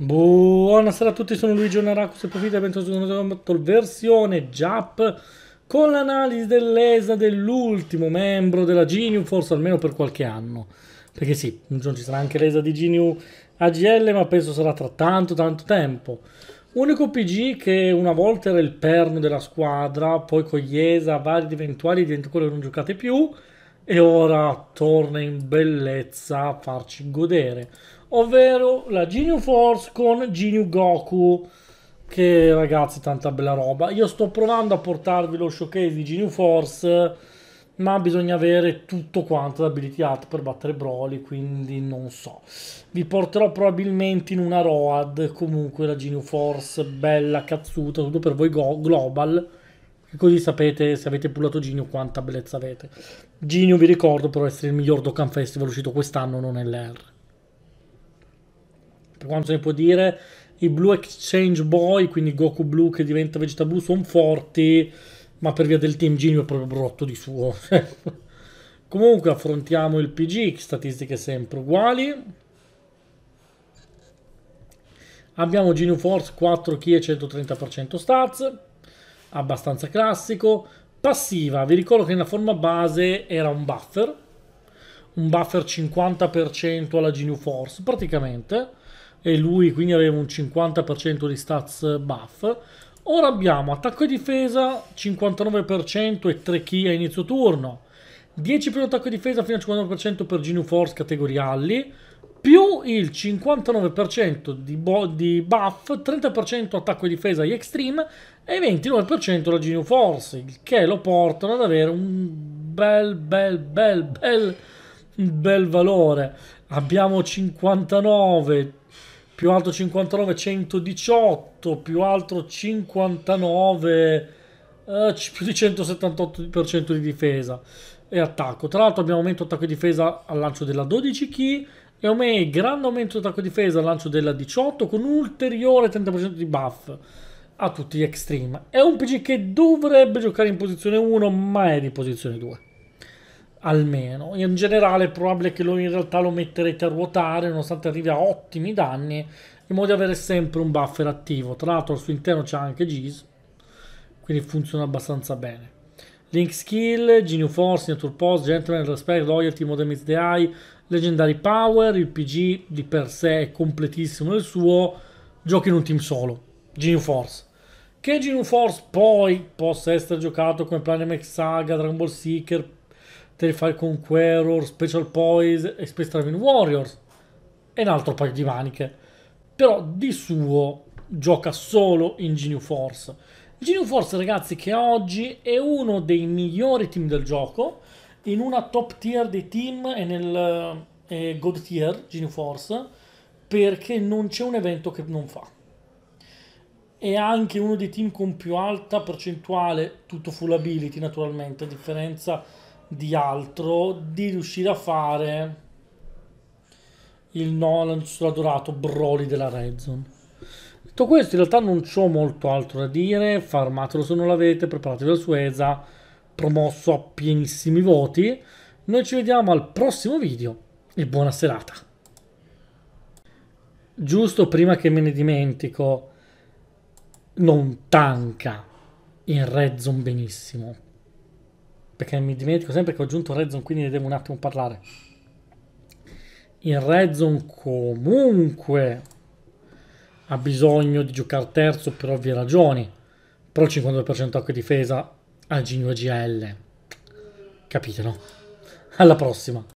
Buonasera a tutti, sono Luigi Onaraku, se profita benvenuto al secondo versione Jap con l'analisi dell'ESA dell'ultimo membro della GNU, forse almeno per qualche anno. Perché sì, un giorno ci sarà anche l'ESA di GNU AGL, ma penso sarà tra tanto tanto tempo. Unico PG che una volta era il perno della squadra, poi con gli ESA vari ed eventuali dentro quello che non giocate più, e ora torna in bellezza a farci godere ovvero la Genu Force con Genu Goku. Che ragazzi, tanta bella roba. Io sto provando a portarvi lo showcase di Genu Force, ma bisogna avere tutto quanto da ability Art per battere Broly, quindi non so. Vi porterò probabilmente in una Road, comunque la Genu Force bella cazzuta, tutto per voi go- global. Così sapete se avete pullato Gino quanta bellezza avete. Gino vi ricordo però essere il miglior Dokkan Festival uscito quest'anno non è l'R per quanto se ne può dire, i Blue Exchange Boy, quindi Goku Blue che diventa Vegeta Blue, sono forti, ma per via del Team Genio è proprio brutto di suo. Comunque affrontiamo il PG, statistiche sempre uguali. Abbiamo Genio Force 4 Ki e 130% stats, abbastanza classico. Passiva, vi ricordo che nella forma base era un buffer, un buffer 50% alla Genu Force praticamente e lui quindi aveva un 50% di stats buff. Ora abbiamo attacco e difesa 59% e 3 key a inizio turno. 10 per attacco e difesa fino al 59% per Genu Force categoria Alli, più il 59% di, di, buff, 30% attacco e difesa agli Extreme e 29% la Genu Force, il che lo portano ad avere un bel, bel, bel, bel, bel valore. Abbiamo 59, più alto 59 118 più alto 59 eh, più di 178% di difesa e attacco tra l'altro abbiamo aumento attacco e difesa al lancio della 12 key e Omei grande aumento di attacco e difesa al lancio della 18 con ulteriore 30% di buff a tutti gli extreme è un PG che dovrebbe giocare in posizione 1 ma è di posizione 2 almeno. In generale è probabile che lo, in realtà lo metterete a ruotare nonostante arrivi a ottimi danni in modo da avere sempre un buffer attivo. Tra l'altro al suo interno c'è anche Gis, quindi funziona abbastanza bene. Link Skill, Genu Force, Signature Post, Gentleman, Respect, Loyalty, Modemiz the Eye, Legendary Power, il PG di per sé è completissimo nel suo, giochi in un team solo, Genu Force. Che Genu Force poi possa essere giocato come Planet Saga, Dragon Ball Seeker, The Falcon Queror, Special Poise e Space Traveling Warriors. È un altro paio di maniche. Però di suo gioca solo in Genu Force. Genu Force, ragazzi, che oggi è uno dei migliori team del gioco, in una top tier dei team e nel eh, eh God tier Genu Force, perché non c'è un evento che non fa. È anche uno dei team con più alta percentuale, tutto full ability naturalmente, a differenza di altro di riuscire a fare il Nolan sull'adorato Broly della Red Zone. Detto questo, in realtà non c'ho molto altro da dire. Farmatelo se non l'avete, preparatevi al Sueza, promosso a pienissimi voti. Noi ci vediamo al prossimo video e buona serata. Giusto prima che me ne dimentico, non tanca in Red Zone benissimo perché mi dimentico sempre che ho aggiunto Red Zone, quindi ne devo un attimo parlare. In Red Zone comunque ha bisogno di giocare terzo per ovvie ragioni, però 52% acqua difesa a Gino GL. Capite, no? Alla prossima!